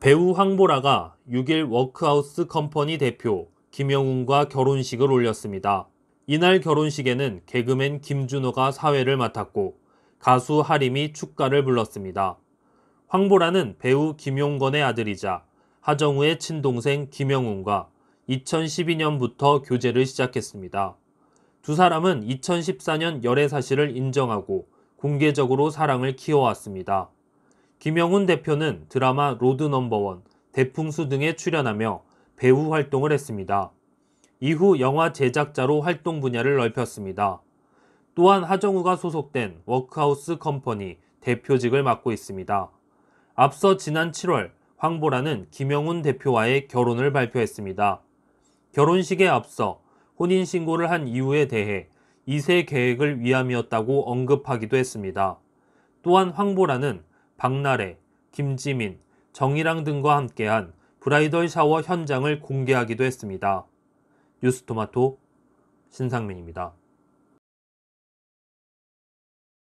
배우 황보라가 6일 워크하우스 컴퍼니 대표 김영웅과 결혼식을 올렸습니다. 이날 결혼식에는 개그맨 김준호가 사회를 맡았고 가수 하림이 축가를 불렀습니다. 황보라는 배우 김용건의 아들이자 하정우의 친동생 김영웅과 2012년부터 교제를 시작했습니다. 두 사람은 2014년 열애 사실을 인정하고 공개적으로 사랑을 키워왔습니다. 김영훈 대표는 드라마 로드 넘버원, 대풍수 등에 출연하며 배우 활동을 했습니다. 이후 영화 제작자로 활동 분야를 넓혔습니다. 또한 하정우가 소속된 워크하우스 컴퍼니 대표직을 맡고 있습니다. 앞서 지난 7월 황보라는 김영훈 대표와의 결혼을 발표했습니다. 결혼식에 앞서 혼인신고를 한 이유에 대해 2세 계획을 위함이었다고 언급하기도 했습니다. 또한 황보라는 박나래, 김지민, 정희랑 등과 함께한 브라이덜 샤워 현장을 공개하기도 했습니다. 뉴스토마토 신상민입니다.